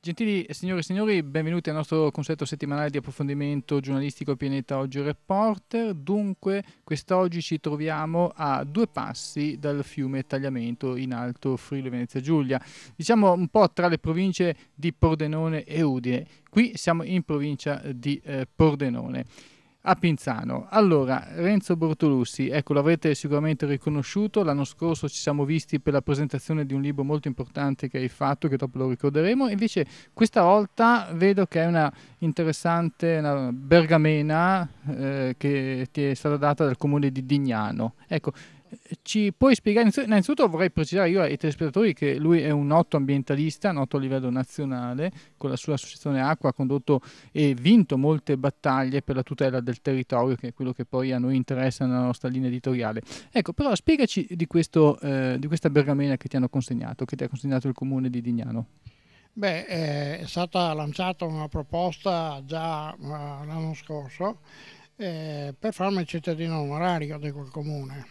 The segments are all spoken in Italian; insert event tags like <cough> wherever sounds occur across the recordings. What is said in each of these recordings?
Gentili signore e signori, benvenuti al nostro consueto settimanale di approfondimento giornalistico Pianeta Oggi Reporter. Dunque, quest'oggi ci troviamo a due passi dal fiume Tagliamento in Alto Friuli Venezia Giulia, diciamo un po' tra le province di Pordenone e Udine. Qui siamo in provincia di eh, Pordenone a Pinzano. Allora, Renzo Bortolussi, ecco, l'avrete sicuramente riconosciuto, l'anno scorso ci siamo visti per la presentazione di un libro molto importante che hai fatto, che dopo lo ricorderemo, invece questa volta vedo che è una interessante una bergamena eh, che ti è stata data dal comune di Dignano. Ecco, ci puoi spiegare, innanzitutto vorrei precisare io ai telespettatori che lui è un noto ambientalista, noto a livello nazionale, con la sua associazione Acqua ha condotto e vinto molte battaglie per la tutela del territorio, che è quello che poi a noi interessa nella nostra linea editoriale. Ecco, però spiegaci di, questo, eh, di questa bergamena che ti hanno consegnato, che ti ha consegnato il comune di Dignano. Beh, eh, è stata lanciata una proposta già eh, l'anno scorso eh, per farmi il cittadino onorario di quel comune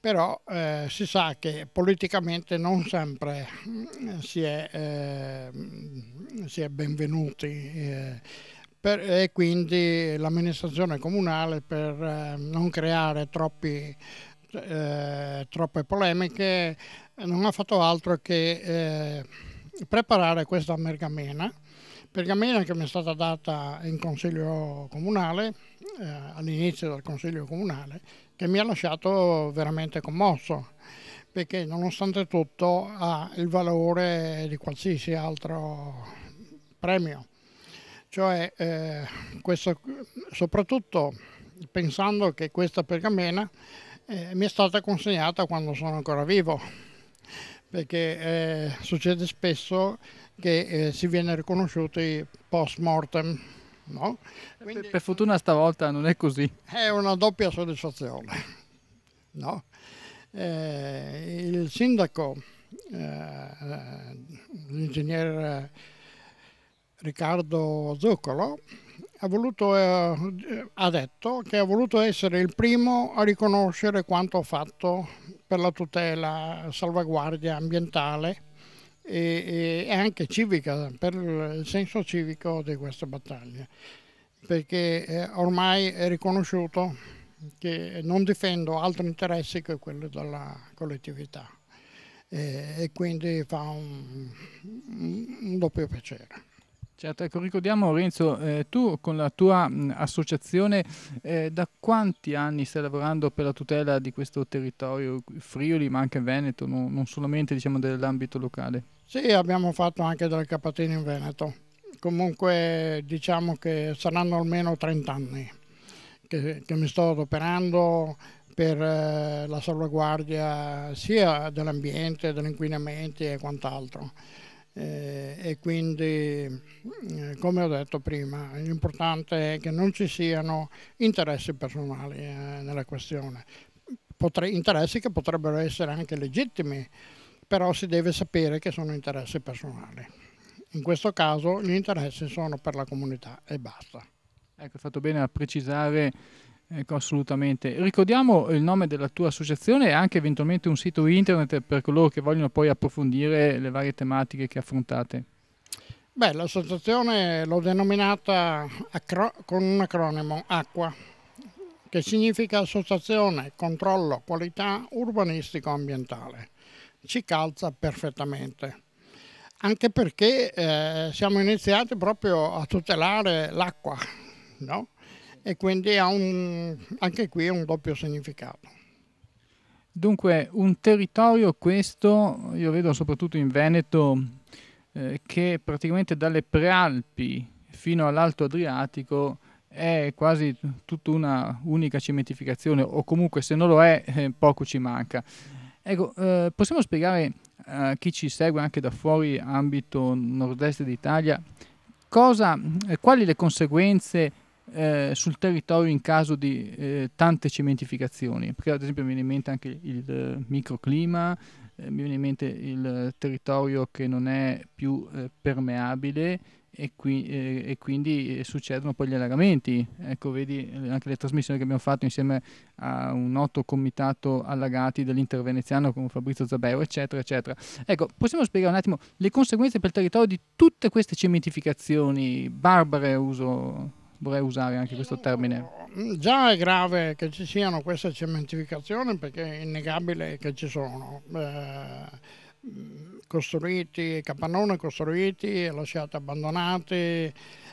però eh, si sa che politicamente non sempre mm, si è, eh, si è benvenuti eh, per, e quindi l'amministrazione comunale per eh, non creare troppi, eh, troppe polemiche eh, non ha fatto altro che preparare questa mergamena pergamena che mi è stata data in consiglio comunale, eh, all'inizio del consiglio comunale, che mi ha lasciato veramente commosso, perché nonostante tutto ha il valore di qualsiasi altro premio. Cioè, eh, questo, soprattutto pensando che questa pergamena eh, mi è stata consegnata quando sono ancora vivo, perché eh, succede spesso che eh, si viene riconosciuti post mortem. No? Quindi, per, fortuna stavolta non è così. È una doppia soddisfazione. No? Eh, il sindaco, eh, l'ingegnere Riccardo Zuccolo, ha, voluto, eh, ha detto che ha voluto essere il primo a riconoscere quanto fatto per la tutela, salvaguardia ambientale e, e anche civica, per il senso civico di questa battaglia, perché eh, ormai è riconosciuto che non difendo altri interessi che quelli della collettività e, eh, e quindi fa un, un doppio piacere. Certo, ecco, ricordiamo Renzo, eh, tu con la tua mh, mm, associazione eh, da quanti anni stai lavorando per la tutela di questo territorio Friuli, ma anche Veneto, no, non solamente diciamo, dell'ambito locale? Sì, abbiamo fatto anche delle capatine in Veneto, comunque diciamo che saranno almeno 30 anni che, che mi sto adoperando per eh, la salvaguardia sia dell'ambiente, degli inquinamenti e quant'altro eh, e quindi eh, come ho detto prima l'importante è che non ci siano interessi personali eh, nella questione, Potre interessi che potrebbero essere anche legittimi, però si deve sapere che sono interessi personali. In questo caso gli interessi sono per la comunità e basta. Ecco, è fatto bene a precisare Ecco, assolutamente. Ricordiamo il nome della tua associazione e anche eventualmente un sito internet per coloro che vogliono poi approfondire le varie tematiche che affrontate. Beh, l'associazione l'ho denominata con un acronimo ACQUA, che significa Associazione Controllo Qualità Urbanistico Ambientale. Ci calza perfettamente anche perché eh, siamo iniziati proprio a tutelare l'acqua, no? e quindi ha un, anche qui un doppio significato. Dunque, un territorio questo, io vedo soprattutto in Veneto, eh, che praticamente dalle prealpi fino all'Alto Adriatico è quasi tutta una unica cementificazione, o comunque se non lo è, eh, poco ci manca. Ecco, eh, possiamo spiegare a eh, chi ci segue anche da fuori ambito nord-est d'Italia cosa, eh, quali le conseguenze eh, sul territorio in caso di eh, tante cementificazioni, perché ad esempio mi viene in mente anche il eh, microclima, eh, mi viene in mente il territorio che non è più eh, permeabile e, qui, e, quindi succedono poi gli allagamenti. Ecco, vedi anche le trasmissioni che abbiamo fatto insieme a un noto comitato allagati dell'Inter veneziano con Fabrizio Zabeo, eccetera, eccetera. Ecco, possiamo spiegare un attimo le conseguenze per il territorio di tutte queste cementificazioni barbare, uso vorrei usare anche questo termine. Mm, già è grave che ci siano queste cementificazioni perché è innegabile che ci sono. Eh, costruiti, capannoni costruiti e lasciati abbandonati,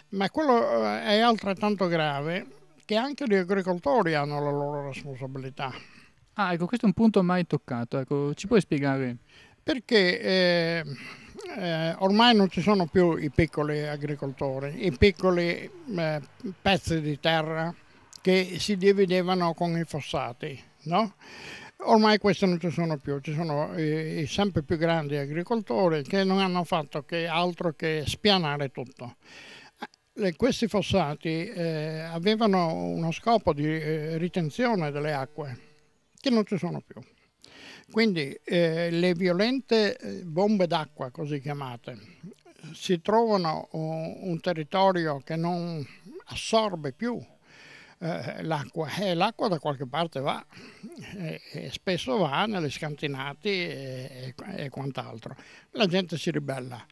ma quello eh, è altrettanto grave che anche gli agricoltori hanno la loro responsabilità. Ah, ecco, questo è un punto mai toccato, ecco, ci puoi spiegare? Perché eh, eh, ormai non ci sono più i piccoli agricoltori, i piccoli eh, pezzi di terra che si dividevano con i fossati. No? Ormai questi non ci sono più, ci sono i, sempre più grandi agricoltori che non hanno fatto che altro che spianare tutto eh, questi fossati eh, avevano uno scopo di eh, ritenzione delle acque che non ci sono più. Quindi eh, le violente eh, bombe d'acqua, così chiamate, si trovano un, un territorio che non assorbe più eh, l'acqua e eh, l'acqua da qualche parte va e, eh, e spesso va nelle scantinati e, e, quant'altro. La gente si ribella.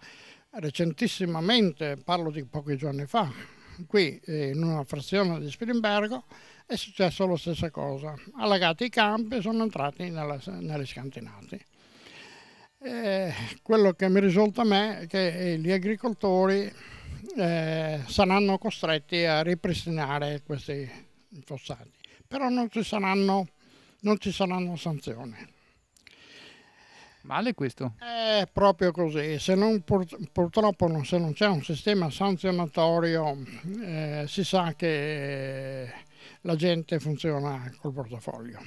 Recentissimamente, parlo di pochi giorni fa, qui eh, in una frazione di Spilimbergo, è successo la stessa cosa. Allagati i campi e sono entrati nella, nelle scantinate. Eh, quello che mi risulta a me è che eh, gli agricoltori eh, saranno costretti a ripristinare questi fossati, però non ci saranno, non ci saranno sanzioni. Male questo? È eh, proprio così, se non, pur, purtroppo se non c'è un sistema sanzionatorio eh, si sa che la gente funziona col portafoglio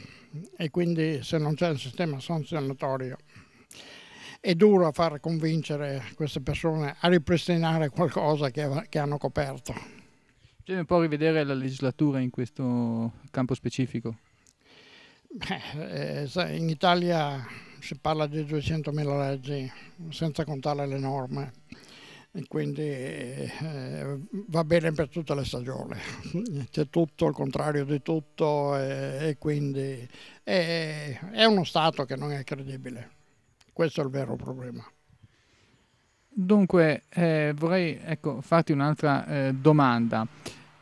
e quindi se non c'è un sistema sanzionatorio è duro far convincere queste persone a ripristinare qualcosa che, che hanno coperto. Bisogna un po' rivedere la legislatura in questo campo specifico. Beh, eh, in Italia si parla di 200.000 leggi senza contare le norme e quindi eh, va bene per tutte le stagioni, <laughs> c'è tutto il contrario di tutto e, e quindi è, è, uno Stato che non è credibile, questo è il vero problema. Dunque eh, vorrei ecco, farti un'altra eh, domanda.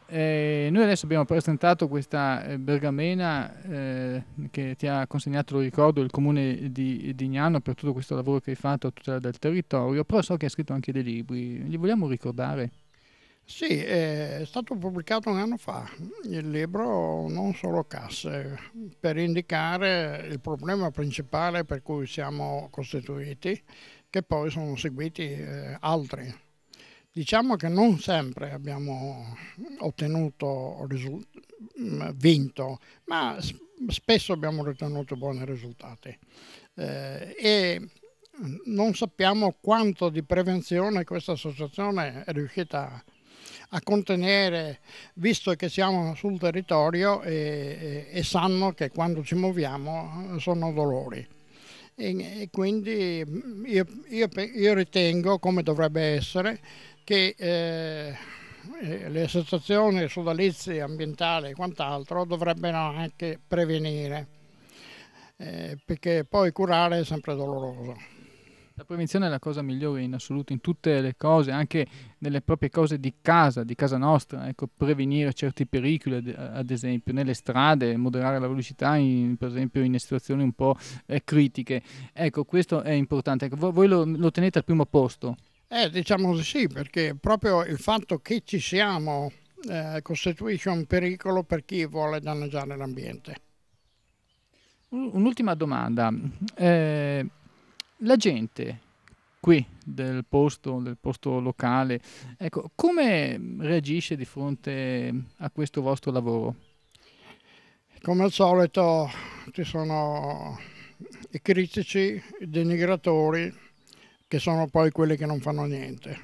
Eh, noi adesso abbiamo presentato questa eh, bergamena eh, che ti ha consegnato, lo ricordo, il comune di Dignano per tutto questo lavoro che hai fatto a tutela del territorio, però so che hai scritto anche dei libri, li vogliamo ricordare? Sì, è stato pubblicato un anno fa il libro Non solo casse, per indicare il problema principale per cui siamo costituiti, che poi sono seguiti eh, altri Diciamo che non sempre abbiamo ottenuto, mm, vinto, ma spesso abbiamo ottenuto buoni risultati. Eh, e non sappiamo quanto di prevenzione questa associazione è riuscita a a contenere, visto che siamo sul territorio e, e, e sanno che quando ci muoviamo eh, sono dolori. E, e quindi mm, io, io, io ritengo, come dovrebbe essere, che eh, eh, le associazioni sodalizie ambientali e quant'altro dovrebbero anche prevenire, eh, perché poi curare è sempre doloroso. La prevenzione è la cosa migliore in assoluto, in tutte le cose, anche nelle proprie cose di casa, di casa nostra, ecco, prevenire certi pericoli, ad, esempio, nelle strade, moderare la velocità, in, per esempio, in situazioni un po' eh, critiche. Ecco, questo è importante. Ecco, voi lo, lo tenete al primo posto? Eh, diciamo sì, perché proprio il fatto che ci siamo eh, costituisce un pericolo per chi vuole danneggiare l'ambiente. Un'ultima domanda. Eh, la gente qui del posto, del posto locale, ecco, come reagisce di fronte a questo vostro lavoro? Come al solito ci sono i critici, i denigratori, che sono poi quelli che non fanno niente.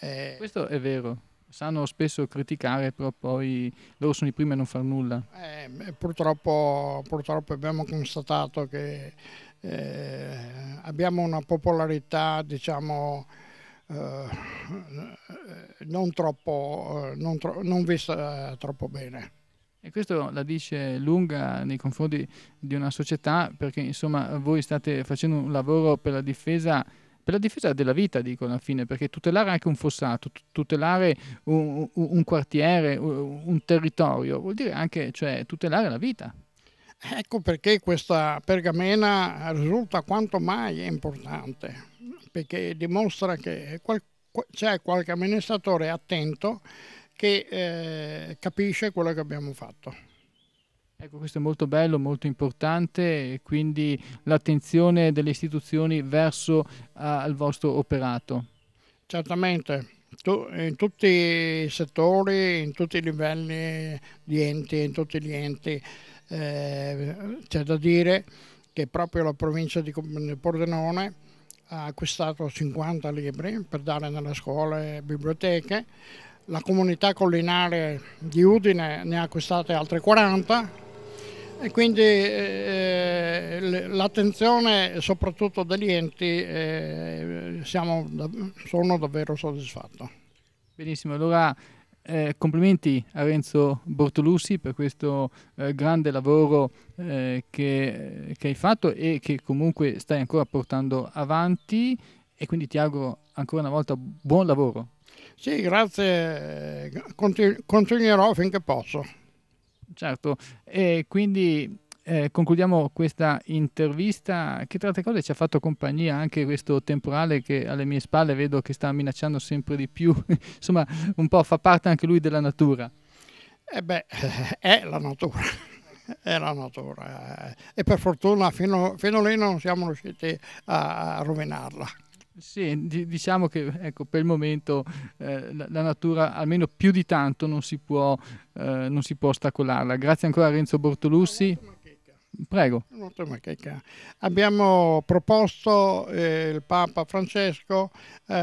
Eh, eh, Questo è vero, sanno spesso criticare, però poi loro sono i primi a non far nulla. Eh, purtroppo, purtroppo, abbiamo constatato che eh, abbiamo una popolarità, diciamo, eh, non, troppo, eh, non, tro non vista troppo bene. E questo la dice lunga nei confronti di una società perché insomma voi state facendo un lavoro per la difesa per la difesa della vita, dico alla fine, perché tutelare anche un fossato, tutelare un, un quartiere, un territorio, vuol dire anche cioè, tutelare la vita. Ecco perché questa pergamena risulta quanto mai importante, perché dimostra che qual- c'è qualche amministratore attento che eh, capisce quello che abbiamo fatto. Ecco, questo è molto bello, molto importante, quindi l'attenzione delle istituzioni verso ah, eh, il vostro operato. Certamente, tu, in tutti i settori, in tutti i livelli di enti, in tutti gli enti, eh, c'è da dire che proprio la provincia di Pordenone ha acquistato 50 libri per dare nelle scuole e biblioteche, la comunità collinare di Udine ne ha acquistate altre 40 e quindi eh, eh l'attenzione soprattutto degli enti eh, siamo, sono davvero soddisfatto. Benissimo, allora eh, complimenti a Renzo Bortolussi per questo eh, grande lavoro eh, che, che hai fatto e che comunque stai ancora portando avanti e quindi ti auguro ancora una volta buon lavoro. Sì, grazie, continuerò finché posso. Certo, e quindi eh, concludiamo questa intervista che tra le cose ci ha fatto compagnia anche questo temporale che alle mie spalle vedo che sta minacciando sempre di più, <laughs> insomma un po' fa parte anche lui della natura. Eh beh, <laughs> è la natura, <laughs> è la natura e per fortuna fino, fino lì non siamo riusciti a rovinarla. Sì, diciamo che ecco, per il momento eh, la, la, natura almeno più di tanto non si può, eh, non si può ostacolarla. Grazie ancora a Renzo Bortolussi. Prego. Abbiamo proposto eh, il Papa Francesco, eh,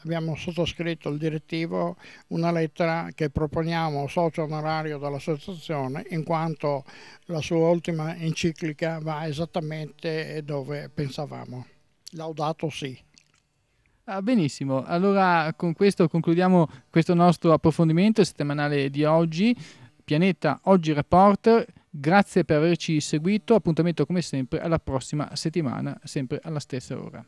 abbiamo sottoscritto il direttivo, una lettera che proponiamo socio onorario dell'associazione in quanto la sua ultima enciclica va esattamente dove pensavamo. Laudato sì. Ah, benissimo, allora con questo concludiamo questo nostro approfondimento settimanale di oggi, Pianeta Oggi Reporter, grazie per averci seguito, appuntamento come sempre alla prossima settimana, sempre alla stessa ora.